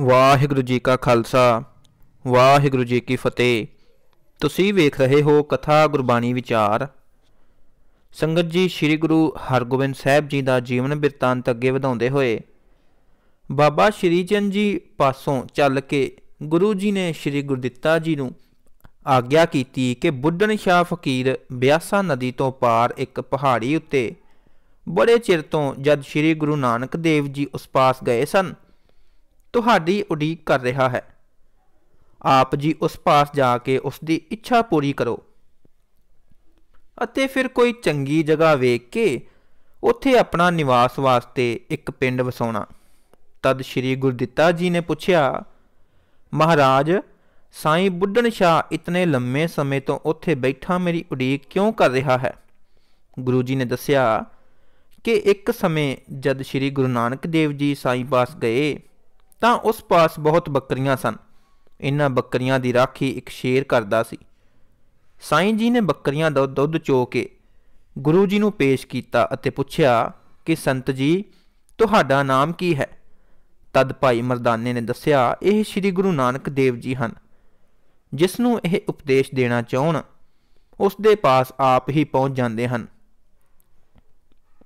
ਵਾਹਿਗੁਰੂ ਜੀ ਕਾ ਖਾਲਸਾ ਵਾਹਿਗੁਰੂ ਜੀ ਕੀ ਫਤਿਹ ਤੁਸੀਂ ਵੇਖ ਰਹੇ ਹੋ ਕਥਾ ਗੁਰਬਾਣੀ ਵਿਚਾਰ ਸੰਗਤ ਜੀ ਸ੍ਰੀ ਗੁਰੂ ਹਰਗੋਬਿੰਦ ਸਾਹਿਬ ਜੀ ਦਾ ਜੀਵਨ ਬਿਰਤਾਂਤ ਅੱਗੇ ਵਧਾਉਂਦੇ ਹੋਏ ਬਾਬਾ ਸ਼੍ਰੀ ਚੰਦ ਜੀ ਪਾਸੋਂ ਚੱਲ ਕੇ ਗੁਰੂ ਜੀ ਨੇ ਸ਼੍ਰੀ ਗੁਰਦਿੱਤਾ ਜੀ ਨੂੰ ਆਗਿਆ ਕੀਤੀ ਕਿ ਬੁੱਢਣ ਸ਼ਾ ਫਕੀਰ ਬਿਆਸਾ ਨਦੀ ਤੋਂ ਪਾਰ ਇੱਕ ਪਹਾੜੀ ਉੱਤੇ ਬੜੇ ਚਿਰ ਤੋਂ ਜਦ ਸ਼੍ਰੀ ਗੁਰੂ ਨਾਨਕ ਦੇਵ ਜੀ ਉਸ ਪਾਸ ਗਏ ਸਨ ਤੁਹਾਡੀ ਉਡੀਕ ਕਰ ਰਿਹਾ ਹੈ ਆਪ ਜੀ ਉਸ ਪਾਸ ਜਾ ਕੇ ਉਸ ਦੀ ਇੱਛਾ ਪੂਰੀ ਕਰੋ ਅਤੇ ਫਿਰ ਕੋਈ ਚੰਗੀ ਜਗ੍ਹਾ ਵੇਖ ਕੇ ਉੱਥੇ ਆਪਣਾ ਨਿਵਾਸ ਵਾਸਤੇ ਇੱਕ ਪਿੰਡ ਵਸਾਉਣਾ ਤਦ ਸ਼੍ਰੀ ਗੁਰਦਿੱਤਾ ਜੀ ਨੇ ਪੁੱਛਿਆ ਮਹਾਰਾਜ ਸਾਈਂ ਬੁੱਢਣ ਸ਼ਾ ਇਤਨੇ ਲੰਮੇ ਸਮੇਂ ਤੋਂ ਉੱਥੇ ਬੈਠਾ ਮੇਰੀ ਉਡੀਕ ਕਿਉਂ ਕਰ ਰਿਹਾ ਹੈ ਗੁਰੂ ਜੀ ਨੇ ਦੱਸਿਆ ਕਿ ਇੱਕ ਸਮੇਂ ਜਦ ਸ਼੍ਰੀ ਗੁਰੂ ਨਾਨਕ ਦੇਵ ਜੀ ਸਾਈਂ ਪਾਸ ਗਏ ਤਾਂ ਉਸ ਪਾਸ ਬਹੁਤ ਬੱਕਰੀਆਂ ਸਨ ਇਹਨਾਂ ਬੱਕਰੀਆਂ ਦੀ ਰਾਖੀ ਇੱਕ ਸ਼ੇਰ ਕਰਦਾ ਸੀ ਸਾਈਂ ਜੀ ਨੇ ਬੱਕਰੀਆਂ ਦਾ ਦੁੱਧ ਚੋ ਕੇ ਗੁਰੂ ਜੀ ਨੂੰ ਪੇਸ਼ ਕੀਤਾ ਅਤੇ ਪੁੱਛਿਆ ਕਿ ਸੰਤ ਜੀ ਤੁਹਾਡਾ ਨਾਮ ਕੀ ਹੈ ਤਦ ਭਾਈ ਮਰਦਾਨੇ ਨੇ ਦੱਸਿਆ ਇਹ ਸ੍ਰੀ ਗੁਰੂ ਨਾਨਕ ਦੇਵ ਜੀ ਹਨ ਜਿਸ ਨੂੰ ਇਹ ਉਪਦੇਸ਼ ਦੇਣਾ ਚਾਹਣ ਉਸ ਦੇ ਪਾਸ ਆਪ ਹੀ ਪਹੁੰਚ ਜਾਂਦੇ ਹਨ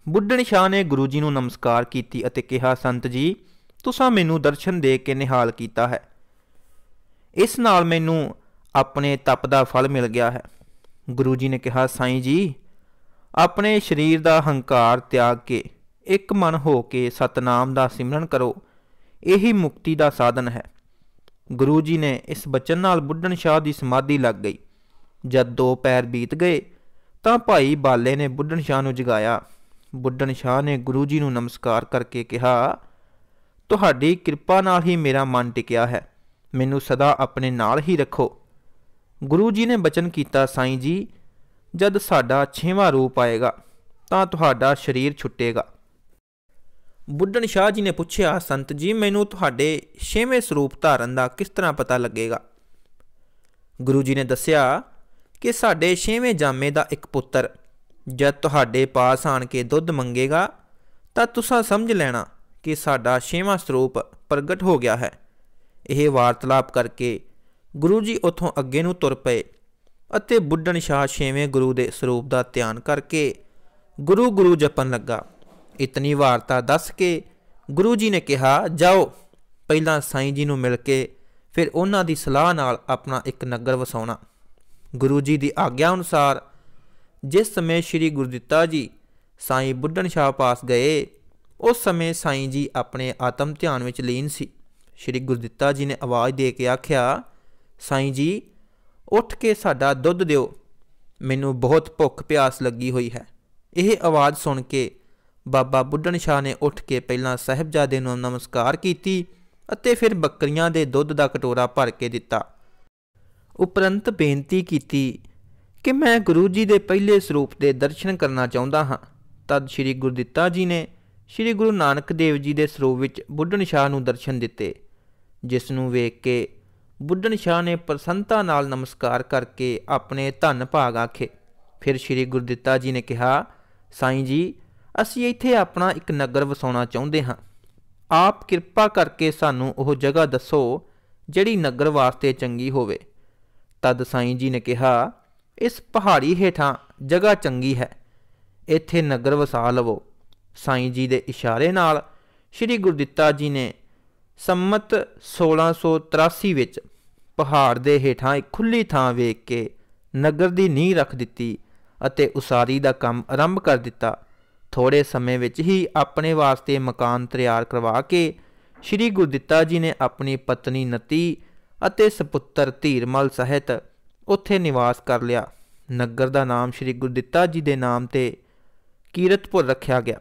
ਬੁੱਢਣ ਸ਼ਾਹ ਨੇ ਗੁਰੂ ਜੀ ਨੂੰ ਨਮਸਕਾਰ ਕੀਤੀ ਅਤੇ ਕਿਹਾ ਸੰਤ ਜੀ ਤੁਸੀਂ ਮੈਨੂੰ ਦਰਸ਼ਨ ਦੇ ਕੇ ਨਿਹਾਲ ਕੀਤਾ ਹੈ ਇਸ ਨਾਲ ਮੈਨੂੰ ਆਪਣੇ ਤਪ ਦਾ ਫਲ ਮਿਲ ਗਿਆ ਹੈ ਗੁਰੂ ਜੀ ਨੇ ਕਿਹਾ ਸਾਈਂ ਜੀ ਆਪਣੇ ਸਰੀਰ ਦਾ ਹੰਕਾਰ ਤਿਆਗ ਕੇ ਇੱਕ ਮਨ ਹੋ ਕੇ ਸਤਨਾਮ ਦਾ ਸਿਮਰਨ ਕਰੋ ਇਹੀ ਮੁਕਤੀ ਦਾ ਸਾਧਨ ਹੈ ਗੁਰੂ ਜੀ ਨੇ ਇਸ ਬਚਨ ਨਾਲ ਬੁੱਢਣ ਸ਼ਾਹ ਦੀ ਸਮਾਧੀ ਲੱਗ ਗਈ ਜਦ ਦੋ ਪੈਰ ਬੀਤ ਗਏ ਤਾਂ ਭਾਈ ਬਾਲੇ ਨੇ ਬੁੱਢਣ ਸ਼ਾਹ ਨੂੰ ਜਗਾਇਆ ਬੁੱਢਣ ਸ਼ਾਹ ਨੇ ਗੁਰੂ ਜੀ ਨੂੰ ਨਮਸਕਾਰ ਕਰਕੇ ਕਿਹਾ ਤੁਹਾਡੀ ਕਿਰਪਾ ਨਾਲ ਹੀ ਮੇਰਾ ਮਨ ਟਿਕਿਆ ਹੈ ਮੈਨੂੰ ਸਦਾ ਆਪਣੇ ਨਾਲ ਹੀ ਰੱਖੋ ਗੁਰੂ ਜੀ ਨੇ ਬਚਨ ਕੀਤਾ ਸਾਈਂ ਜੀ ਜਦ ਸਾਡਾ 6ਵਾਂ ਰੂਪ ਆਏਗਾ ਤਾਂ ਤੁਹਾਡਾ ਸਰੀਰ ਛੁੱਟੇਗਾ ਬੁੱਢਣ ਸ਼ਾਹ ਜੀ ਨੇ ਪੁੱਛਿਆ ਸੰਤ ਜੀ ਮੈਨੂੰ ਤੁਹਾਡੇ 6ਵੇਂ ਸਰੂਪ ਧਾਰਨ ਦਾ ਕਿਸ ਤਰ੍ਹਾਂ ਪਤਾ ਲੱਗੇਗਾ ਗੁਰੂ ਜੀ ਨੇ ਦੱਸਿਆ ਕਿ ਸਾਡੇ 6ਵੇਂ ਜਾਮੇ ਦਾ ਇੱਕ ਪੁੱਤਰ ਜਦ ਤੁਹਾਡੇ ਪਾਸ ਆਣ ਕੇ ਦੁੱਧ ਮੰਗੇਗਾ ਤਾਂ ਤੁਸੀਂ ਸਮਝ ਲੈਣਾ ਕਿ ਸਾਡਾ ਛੇਵਾਂ ਸਰੂਪ ਪ੍ਰਗਟ ਹੋ ਗਿਆ ਹੈ ਇਹ ਵਾਰਤਲਾਪ ਕਰਕੇ ਗੁਰੂ ਜੀ ਉਥੋਂ ਅੱਗੇ ਨੂੰ ਤੁਰ ਪਏ ਅਤੇ ਬੁੱਢਣ ਸ਼ਾਹ ਛੇਵੇਂ ਗੁਰੂ ਦੇ ਸਰੂਪ ਦਾ ਧਿਆਨ ਕਰਕੇ ਗੁਰੂ ਗੁਰੂ ਜਪਣ ਲੱਗਾ ਇਤਨੀ ਵਾਰਤਾ ਦੱਸ ਕੇ ਗੁਰੂ ਜੀ ਨੇ ਕਿਹਾ ਜਾਓ ਪਹਿਲਾਂ ਸਾਈਂ ਜੀ ਨੂੰ ਮਿਲ ਕੇ ਫਿਰ ਉਹਨਾਂ ਦੀ ਸਲਾਹ ਨਾਲ ਆਪਣਾ ਇੱਕ ਨਗਰ ਵਸਾਉਣਾ ਗੁਰੂ ਜੀ ਦੀ ਆਗਿਆ ਅਨੁਸਾਰ ਜਿਸ ਸਮੇਂ ਸ੍ਰੀ ਗੁਰਦਿੱਤਾ ਜੀ ਸਾਈਂ ਬੁੱਢਣ ਸ਼ਾਹ ਪਾਸ ਗਏ ਉਸ ਸਮੇਂ ਸਾਈਂ ਜੀ ਆਪਣੇ ਆਤਮ ਧਿਆਨ ਵਿੱਚ ਲੀਨ ਸੀ ਸ਼੍ਰੀ ਗੁਰਦਿੱਤਾ ਜੀ ਨੇ ਆਵਾਜ਼ ਦੇ ਕੇ ਆਖਿਆ ਸਾਈਂ ਜੀ ਉੱਠ ਕੇ ਸਾਡਾ ਦੁੱਧ ਦਿਓ ਮੈਨੂੰ ਬਹੁਤ ਭੁੱਖ ਪਿਆਸ ਲੱਗੀ ਹੋਈ ਹੈ ਇਹ ਆਵਾਜ਼ ਸੁਣ ਕੇ ਬਾਬਾ ਬੁੱਢਣ ਸ਼ਾਹ ਨੇ ਉੱਠ ਕੇ ਪਹਿਲਾਂ ਸਹਿਬਜ਼ਾਦੇ ਨੂੰ ਨਮਸਕਾਰ ਕੀਤੀ ਅਤੇ ਫਿਰ ਬੱਕਰੀਆਂ ਦੇ ਦੁੱਧ ਦਾ ਕਟੋਰਾ ਭਰ ਕੇ ਦਿੱਤਾ ਉਪਰੰਤ ਬੇਨਤੀ ਕੀਤੀ ਕਿ ਮੈਂ ਗੁਰੂ ਜੀ ਦੇ ਪਹਿਲੇ ਸਰੂਪ ਦੇ ਦਰਸ਼ਨ ਕਰਨਾ ਚਾਹੁੰਦਾ ਹਾਂ ਤਦ ਸ੍ਰੀ ਗੁਰਦਿੱਤਾ ਜੀ ਨੇ ਸ੍ਰੀ ਗੁਰੂ ਨਾਨਕ ਦੇਵ ਜੀ ਦੇ ਸਰੂਪ ਵਿੱਚ ਬੁੱਢਣ ਸ਼ਾਹ ਨੂੰ ਦਰਸ਼ਨ ਦਿੱਤੇ ਜਿਸ ਨੂੰ ਵੇਖ ਕੇ ਬੁੱਢਣ ਸ਼ਾਹ ਨੇ ਪ੍ਰਸੰਤਾ ਨਾਲ ਨਮਸਕਾਰ ਕਰਕੇ ਆਪਣੇ ਧੰਨ ਭਾਗ ਆਖੇ ਫਿਰ ਸ੍ਰੀ ਗੁਰਦਿੱਤਾ ਜੀ ਨੇ ਕਿਹਾ ਸਾਈਂ ਜੀ ਅਸੀਂ ਇੱਥੇ ਆਪਣਾ ਇੱਕ ਨਗਰ ਵਸਾਉਣਾ ਚਾਹੁੰਦੇ ਹਾਂ ਆਪ ਕਿਰਪਾ ਕਰਕੇ ਸਾਨੂੰ ਉਹ ਜਗ੍ਹਾ ਦੱਸੋ ਜਿਹੜੀ ਨਗਰ ਵਾਸਤੇ ਚੰਗੀ ਹੋਵੇ ਤਦ ਸਾਈਂ ਜੀ ਨੇ ਕਿਹਾ ਇਸ ਪਹਾੜੀ ਹੇਠਾਂ ਜਗ੍ਹਾ ਚੰਗੀ ਹੈ ਇੱਥੇ ਨਗਰ ਵਸਾ ਲਵੋ ਸਾਈਂ ਜੀ ਦੇ ਇਸ਼ਾਰੇ ਨਾਲ ਸ੍ਰੀ ਗੁਰਦਿੱਤਾ ਜੀ ਨੇ ਸੰਮਤ 1683 ਵਿੱਚ ਪਹਾੜ ਦੇ ਹੇਠਾਂ ਇੱਕ ਖੁੱਲੀ ਥਾਂ ਵੇਖ ਕੇ ਨਗਰ ਦੀ ਨੀਂਹ ਰੱਖ ਦਿੱਤੀ ਅਤੇ ਉਸਾਰੀ ਦਾ ਕੰਮ ਆਰੰਭ ਕਰ ਦਿੱਤਾ ਥੋੜੇ ਸਮੇਂ ਵਿੱਚ ਹੀ ਆਪਣੇ ਵਾਸਤੇ ਮਕਾਨ ਤਿਆਰ ਕਰਵਾ ਕੇ ਸ੍ਰੀ ਗੁਰਦਿੱਤਾ ਜੀ ਨੇ ਆਪਣੀ ਪਤਨੀ ਨਤੀ ਅਤੇ ਸੁਪੁੱਤਰ ਧੀਰਮਲ ਸਹਿਤ ਉੱਥੇ ਨਿਵਾਸ ਕਰ ਲਿਆ ਨਗਰ ਦਾ ਨਾਮ ਸ੍ਰੀ ਗੁਰਦਿੱਤਾ ਜੀ ਦੇ ਨਾਮ ਤੇ ਕੀਰਤਪੁਰ ਰੱਖਿਆ ਗਿਆ